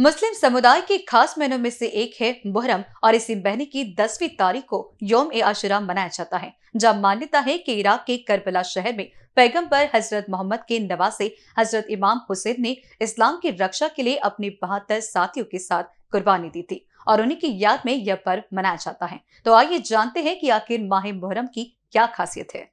मुस्लिम समुदाय के खास महीनों में से एक है मुहर्रम और इसी महीने की दसवीं तारीख को योम ए आशुरा मनाया जाता है जब मान्यता है कि इराक के करबला शहर में पैगंबर हजरत मोहम्मद के नवासे हजरत इमाम हुसैन ने इस्लाम की रक्षा के लिए अपने बहत्तर साथियों के साथ कुर्बानी दी थी और उन्हीं की याद में यह पर्व मनाया जाता है तो आइए जानते हैं कि आखिर माह मुहर्रम की क्या खासियत है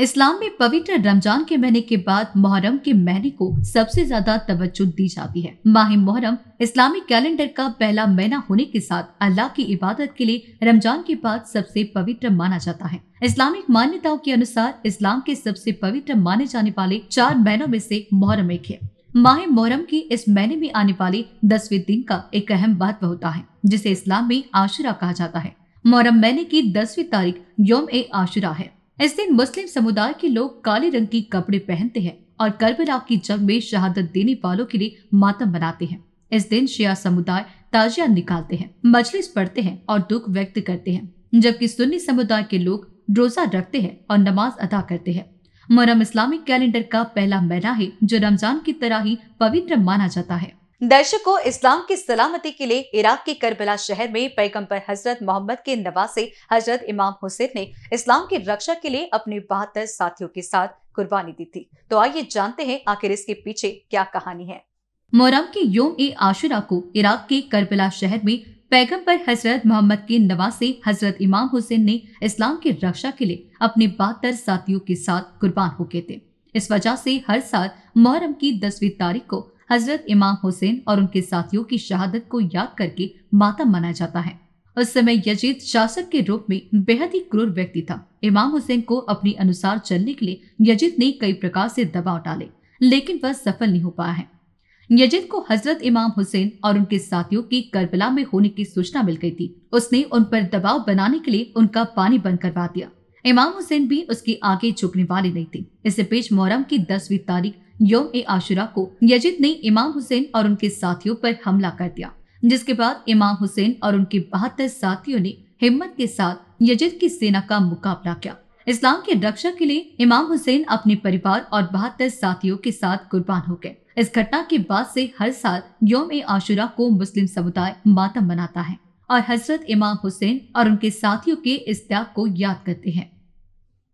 इस्लाम में पवित्र रमजान के महीने के बाद मुहर्रम के महीने को सबसे ज्यादा तवज्जो दी जाती है माह मुहर्रम इस्लामी कैलेंडर का पहला महीना होने के साथ अल्लाह की इबादत के लिए रमजान के बाद सबसे पवित्र माना जाता है इस्लामिक मान्यताओं के अनुसार इस्लाम के सबसे पवित्र माने जाने वाले चार महीनों में से मुहर्रम एक है माह मुहर्रम के इस महीने में आने वाले दसवें दिन का एक अहम महत्व होता है जिसे इस्लाम में आशुरा कहा जाता है मुहर्रम महीने की दसवीं तारीख योम ए आशुरा है इस दिन मुस्लिम समुदाय के लोग काले रंग के कपड़े पहनते हैं और करबला की जंग में शहादत देने वालों के लिए मातम मनाते हैं इस दिन शिया समुदाय ताजिया निकालते हैं मजलिस पढ़ते हैं और दुख व्यक्त करते हैं जबकि सुन्नी समुदाय के लोग रोजा रखते हैं और नमाज अदा करते हैं मुहर्रम इस्लामिक कैलेंडर का पहला महीना है जो रमजान की तरह ही पवित्र माना जाता है दर्शकों इस्लाम की सलामती के लिए इराक के करबला शहर में पैगंबर हजरत मोहम्मद के नवासे हजरत इमाम हुसैन ने इस्लाम की रक्षा के लिए अपने बहत्तर साथियों के साथ कुर्बानी दी थी तो आइए जानते हैं आखिर इसके पीछे क्या कहानी है मोरम के योम ए आशुरा को इराक के करबला शहर में पैगंबर हजरत मोहम्मद के नवासे हजरत इमाम हुसैन ने इस्लाम की रक्षा के लिए अपने बहत्तर साथियों के साथ कुर्बान हो गए थे इस वजह से हर साल मोहरम की दसवीं तारीख को हजरत इमाम हुसैन और उनके साथियों की शहादत को याद करके माता मनाया जाता है उस समय यजीद शासक के रूप में बेहद ही क्रूर व्यक्ति था इमाम हुसैन को अपने अनुसार चलने के लिए यजीद ने कई प्रकार से दबाव डाले लेकिन वह सफल नहीं हो पाया है यजीद को हजरत इमाम हुसैन और उनके साथियों की करबला में होने की सूचना मिल गई थी उसने उन पर दबाव बनाने के लिए उनका पानी बंद करवा दिया इमाम हुसैन भी उसके आगे झुकने वाले नहीं थे इस बीच मोहरम की दसवीं तारीख यौम ए आशुरा को यजीद ने इमाम हुसैन और उनके साथियों पर हमला कर दिया जिसके बाद इमाम हुसैन और उनके बहत्तर साथियों ने हिम्मत के साथ यजिद की सेना का मुकाबला किया इस्लाम की रक्षा के लिए इमाम हुसैन अपने परिवार और बहत्तर साथियों के साथ कुर्बान हो गए इस घटना के बाद से हर साल योम ए आशुरा को मुस्लिम समुदाय मातम मनाता है और हजरत इमाम हुसैन और उनके साथियों के इस त्याग को याद करते हैं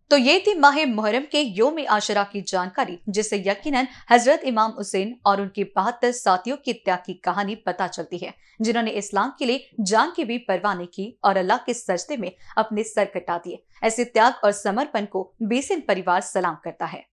तो ये थी माह मुहर्रम के योम आशरा की जानकारी जिससे यकीनन हजरत इमाम हुसैन और उनके बहत्तर साथियों की त्याग की कहानी पता चलती है जिन्होंने इस्लाम के लिए जान की भी परवाह नहीं की और अल्लाह के सजदे में अपने सर कटा दिए ऐसे त्याग और समर्पण को बेसिन परिवार सलाम करता है